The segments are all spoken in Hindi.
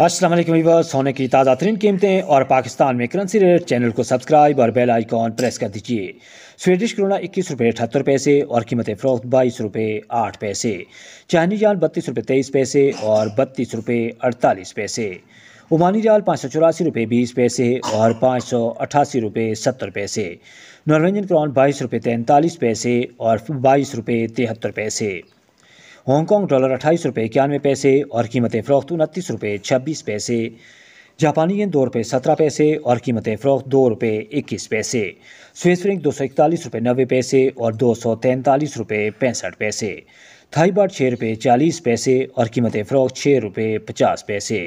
असलम वीवर्स सोने की ताज़ा तरीन कीमतें और पाकिस्तान में करंसी रेट चैनल को सब्सक्राइब और बेल आइकॉन प्रेस कर दीजिए स्वीडिश करोना इक्कीस रुपये अठहत्तर पैसे और कीमत फ़रोख्त बाईस रुपये आठ पैसे चाइनी जाल बत्तीस रुपये तेईस पैसे और बत्तीस रुपये अड़तालीस पैसे ओमानी जाल पाँच सौ चौरासी रुपये बीस पैसे और पाँच सौ अट्ठासी रुपये सत्तर पैसे नॉर्वेजन क्रॉन बाईस रुपये तैंतालीस पैसे और बाईस रुपये तिहत्तर पैसे हॉन्गकॉन्ग डॉलर अट्ठाईस रुपये इक्यानवे पैसे और कीमत फ़रोख्त उनतीस रुपये छब्बीस पैसे जापानी दो रुपये सत्रह पैसे और कीमत फ़रोख्त दो रुपये इक्कीस पैसे स्विस फ्रेंक दो सौ इकतालीस रुपये नब्बे पैसे और दो सौ तैंतालीस रुपये पैंसठ पैसे थाई बाट छः रुपये चालीस पैसे और कीमत फ़रोख्त छः रुपये पचास पैसे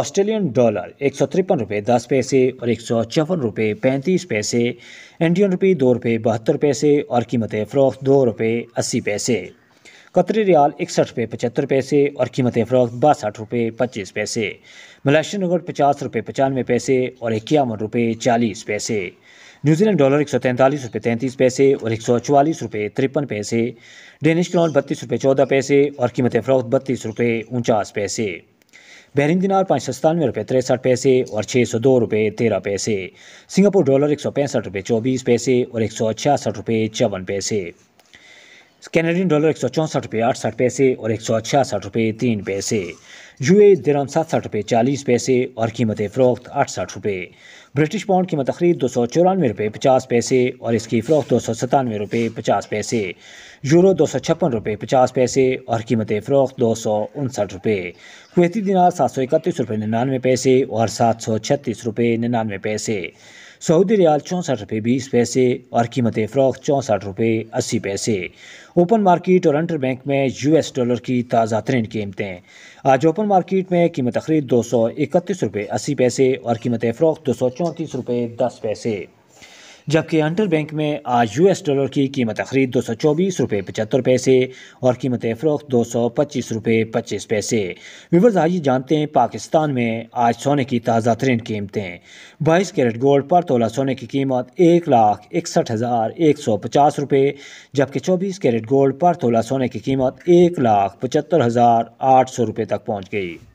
ऑस्ट्रेलियन डॉलर एक सौ तिरपन रुपये दस पैसे और एक सौ चौवन रुपये पैंतीस पैसे इंडियन रुपये दो रुपये बहत्तर पैसे और कीमत फ़रोख्त दो रुपये अस्सी पैसे कतरी रियाल इकसठ रुपये पचहत्तर पैसे और कीमत फ़रोख्त बासठ रुपये पच्चीस पैसे मलेशियन नगर पचास रुपये पचानवे पैसे और इक्यावन रुपये चालीस पैसे न्यूजीलैंड डॉलर एक सौ तैंतालीस रुपये तैंतीस पैसे और एक सौ चवालीस रुपये तिरपन पैसे डेनिश क्रॉन बत्तीस रुपये चौदह पैसे और कीमत फ़रोख्त बत्तीस रुपये उनचास पैसे बहरीन दिनार पाँच सौ सतानवे रुपये तिरसठ पैसे और छः सौ दो रुपये तेरह पैसे सिंगापुर डॉलर एक सौ पैंसठ रुपये चौबीस पैसे और एक सौ छियासठ रुपये चौवन पैसे कैनेडियन डॉलर एक सौ चौंसठ रुपये अड़सठ पैसे और एक सौ छियासठ रुपये तीन पैसे यू ए दिरम सड़सठ रुपये चालीस पैसे और कीमत फ़रोख्त अड़सठ रुपये ब्रिटिश पाउंड कीमत खरीद दो सौ चौरानवे रुपये पचास पैसे और इसकी फ़रोख्त दो सौ सतानवे रुपये पचास पैसे यूरो दो सौ छप्पन रुपये पचास पैसे और कीमत फ़रोख्त दो सौ उनसठ रुपये कुैती दिनार सात सौ इकतीस रुपये निन्यानवे पैसे और सात सौ छत्तीस रुपये निन्यानवे पैसे सऊदी रियाल चौंसठ रुपये बीस पैसे और कीमत फ़रोख चौंसठ रुपये अस्सी पैसे ओपन मार्केट और अंटर बैंक में यूएस डॉलर की ताज़ा तरीन कीमतें आज ओपन मार्केट में कीमत खरीद दो सौ इकतीस रुपये अस्सी पैसे और कीमत फ़रोख दो सौ चौंतीस रुपये दस पैसे जबकि अंटर बैंक में आज यूएस डॉलर की कीमत खरीद दो सौ चौबीस रुपये पचहत्तर पैसे और कीमत फ़रोख्त दो सौ पच्चीस रुपये पच्चीस पैसे विवर्स आइए जानते हैं पाकिस्तान में आज सोने की ताज़ा तरीन कीमतें बाईस कैरेट गोल्ड पर तोला सोने की कीमत एक लाख इकसठ हज़ार एक सौ पचास रुपये जबकि चौबीस कैरेट गोल्ड पर तोला सोने की कीमत एक लाख पचहत्तर हज़ार आठ सौ रुपये तक पहुँच गई